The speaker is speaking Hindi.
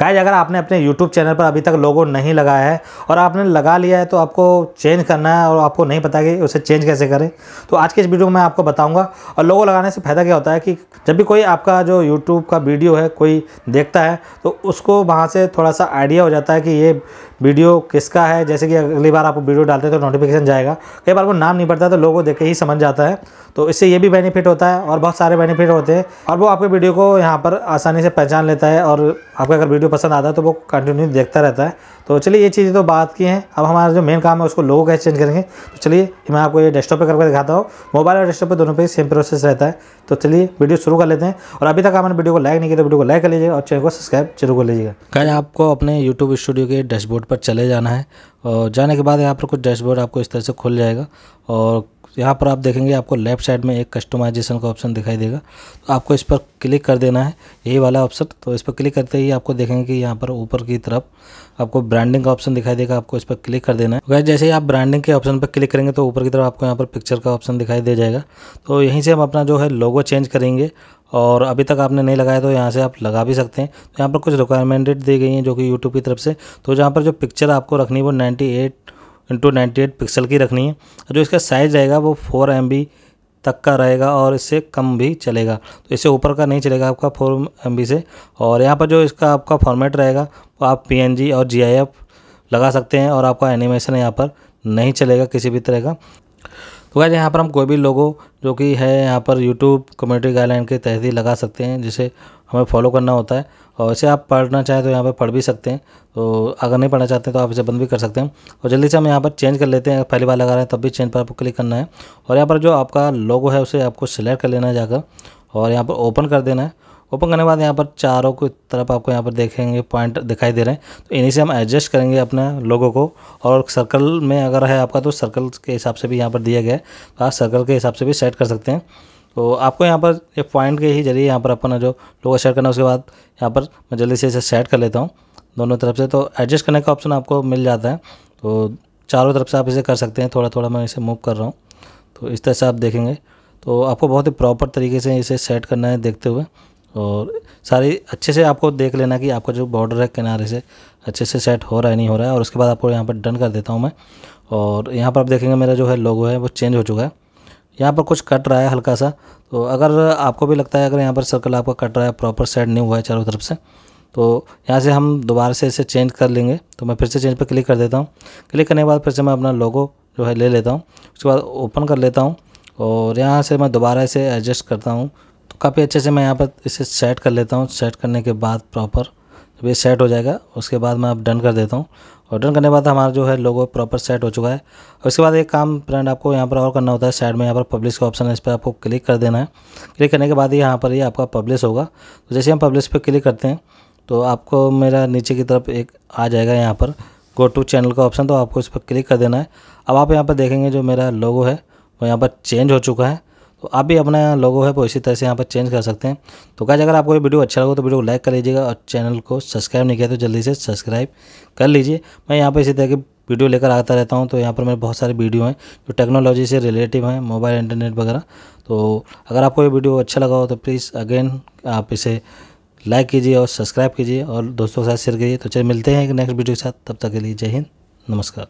गाइज अगर आपने अपने यूट्यूब चैनल पर अभी तक लोगो नहीं लगाया है और आपने लगा लिया है तो आपको चेंज करना है और आपको नहीं पता कि उसे चेंज कैसे करें तो आज के इस वीडियो में मैं आपको बताऊँगा और लोगो लगाने से फ़ायदा क्या होता है कि जब भी कोई आपका जो यूट्यूब का वीडियो है कोई देखता है तो उसको वहाँ से थोड़ा सा आइडिया हो जाता है कि ये वीडियो किसका है जैसे कि अगली बार आप वीडियो डालते हैं तो नोटिफिकेशन जाएगा कई बार को नाम नहीं पड़ता तो लोगों देख के ही समझ जाता है तो इससे ये भी बेनिफिट होता है और बहुत सारे बेनिफिट होते हैं और वो आपके वीडियो को यहाँ पर आसानी से पहचान लेता है और आपका अगर वीडियो पसंद आता है तो वो कंटिन्यू देखता रहता है तो चलिए ये चीज़ें तो बात की हैं अब हमारा जो मेन काम है उसको लोगों कैसे चेंज करेंगे तो चलिए मैं आपको ये डेस्कटॉप पे करके दिखाता हूँ मोबाइल और डेस्कटॉप पे दोनों पे सेम प्रोसेस रहता है तो चलिए वीडियो शुरू कर लेते हैं और अभी तक आपने वीडियो को लाइक नहीं किया तो वीडियो को लाइक कर लीजिएगा और चैनल को सब्सक्राइब जरूर कर लीजिएगा कल आपको अपने यूट्यूब स्टूडियो के डैशबोर्ड पर चले जाना है और जाने के बाद यहाँ पर कुछ डैशबोर्ड आपको इस तरह से खुल जाएगा और यहाँ पर आप देखेंगे आपको लेफ्ट साइड में एक कस्टमाइजेशन का ऑप्शन दिखाई देगा तो आपको इस पर क्लिक कर देना है यही वाला ऑप्शन तो इस पर क्लिक करते ही आपको देखेंगे कि यहाँ पर ऊपर की तरफ आपको ब्रांडिंग का ऑप्शन दिखाई देगा आपको इस पर क्लिक कर देना है वैसे तो जैसे ही आप ब्रांडिंग के ऑप्शन पर क्लिक करेंगे तो ऊपर की तरफ आपको यहाँ पर पिक्चर का ऑप्शन दिखाई दे जाएगा तो यहीं से हम अपना जो है लोगो चेंज करेंगे और अभी तक आपने नहीं लगाया तो यहाँ से आप लगा भी सकते हैं तो यहाँ पर कुछ रिक्वायरमेंटेड दी गई हैं जो कि यूट्यूब की तरफ से तो जहाँ पर जो पिक्चर आपको रखनी है वो ninety eight into ninety eight pixel की रखनी है तो जो इसका साइज़ रहेगा वो फोर एम बी तक का रहेगा और इससे कम भी चलेगा तो इससे ऊपर का नहीं चलेगा आपका फोर एम से और यहाँ पर जो इसका आपका फॉर्मेट रहेगा वो आप पी और जी लगा सकते हैं और आपका एनिमेशन यहाँ पर नहीं चलेगा किसी भी तरह का तो वैसे यहाँ पर हम कोई भी लोगो जो कि है यहाँ पर यूट्यूब कम्युनिटी गाइडलाइन के तहत ही लगा सकते हैं जिसे हमें फॉलो करना होता है और इसे आप पढ़ना चाहें तो यहाँ पर पढ़ भी सकते हैं तो अगर नहीं पढ़ना चाहते हैं तो आप इसे बंद भी कर सकते हैं और जल्दी से हम यहाँ पर चेंज कर लेते हैं पहली बार लगा रहे हैं तब भी चेंज पर आपको क्लिक करना है और यहाँ पर जो आपका लोगो है उसे आपको सिलेक्ट कर लेना है जाकर और यहाँ पर ओपन कर देना है ओपन करने के बाद यहाँ पर चारों को तरफ आपको यहाँ पर देखेंगे पॉइंट दिखाई दे रहे हैं तो इन्हीं से हम एडजस्ट करेंगे अपने लोगों को और सर्कल में अगर है आपका तो सर्कल के हिसाब से भी यहाँ पर दिया गया है तो आप सर्कल के हिसाब से भी सेट कर सकते हैं तो आपको यहाँ पर ये पॉइंट के ही जरिए यहाँ पर अपना जो लोगो सेट करना है उसके बाद यहाँ पर मैं जल्दी से इसे सेट कर लेता हूँ दोनों तरफ से तो एडजस्ट करने का ऑप्शन आपको मिल जाता है तो चारों तरफ से आप इसे कर सकते हैं थोड़ा थोड़ा मैं इसे मूव कर रहा हूँ तो इस तरह से आप देखेंगे तो आपको बहुत ही प्रॉपर तरीके से इसे सेट करना है देखते हुए और सारी अच्छे से आपको देख लेना कि आपका जो बॉर्डर है किनारे से अच्छे से सेट हो रहा है नहीं हो रहा है और उसके बाद आपको यहाँ पर डन कर देता हूँ मैं और यहाँ पर आप देखेंगे मेरा जो है लोगो है वो चेंज हो चुका है यहाँ पर कुछ कट रहा है हल्का सा तो अगर आपको भी लगता है अगर यहाँ पर सर्कल आपका कट रहा है प्रॉपर सेट नहीं हुआ है चारों तरफ से तो यहाँ से हम दोबारा से इसे चेंज कर लेंगे तो मैं फिर से चेंज पर क्लिक कर देता हूँ क्लिक करने के बाद फिर से मैं अपना लोगो जो है ले लेता हूँ उसके बाद ओपन कर लेता हूँ और यहाँ से मैं दोबारा इसे एडजस्ट करता हूँ काफ़ी अच्छे से मैं यहाँ पर इसे सेट कर लेता हूँ सेट करने के बाद प्रॉपर जब ये सेट हो जाएगा उसके बाद मैं अब डन कर देता हूँ और डन करने के बाद हमारा जो है लोगो प्रॉपर सेट हो चुका है और उसके बाद एक काम फ्रेंड आपको यहाँ पर और करना होता है साइड में यहाँ पर पब्लिश का ऑप्शन है इस पर आपको क्लिक कर देना है क्लिक करने के बाद ही यहाँ पर ये आपका पब्लिश होगा तो जैसे हम पब्लिश पर क्लिक करते हैं तो आपको मेरा नीचे की तरफ एक आ जाएगा यहाँ पर गो टू चैनल का ऑप्शन तो आपको इस पर क्लिक कर देना है अब आप यहाँ पर देखेंगे जो मेरा लोगो है वो यहाँ पर चेंज हो चुका है तो आप भी अपना लोगो है वो तो इसी तरह से यहाँ पर चेंज कर सकते हैं तो क्या अगर आपको ये वीडियो अच्छा लगा तो वीडियो को लाइक कर लीजिएगा और चैनल को सब्सक्राइब नहीं किया तो जल्दी से सब्सक्राइब कर लीजिए मैं यहाँ पर इसी तरह की वीडियो लेकर आता रहता हूँ तो यहाँ पर मेरे बहुत सारे वीडियो हैं जो टेक्नोलॉजी से रिलेटिव हैं मोबाइल इंटरनेट वगैरह तो अगर आपको ये वीडियो अच्छा लगा हो तो प्लीज़ अगेन आप इसे लाइक कीजिए और सब्सक्राइब कीजिए और दोस्तों के साथ शेयर कीजिए तो चलिए मिलते हैं एक नेक्स्ट वीडियो के साथ तब तक के लिए जय हिंद नमस्कार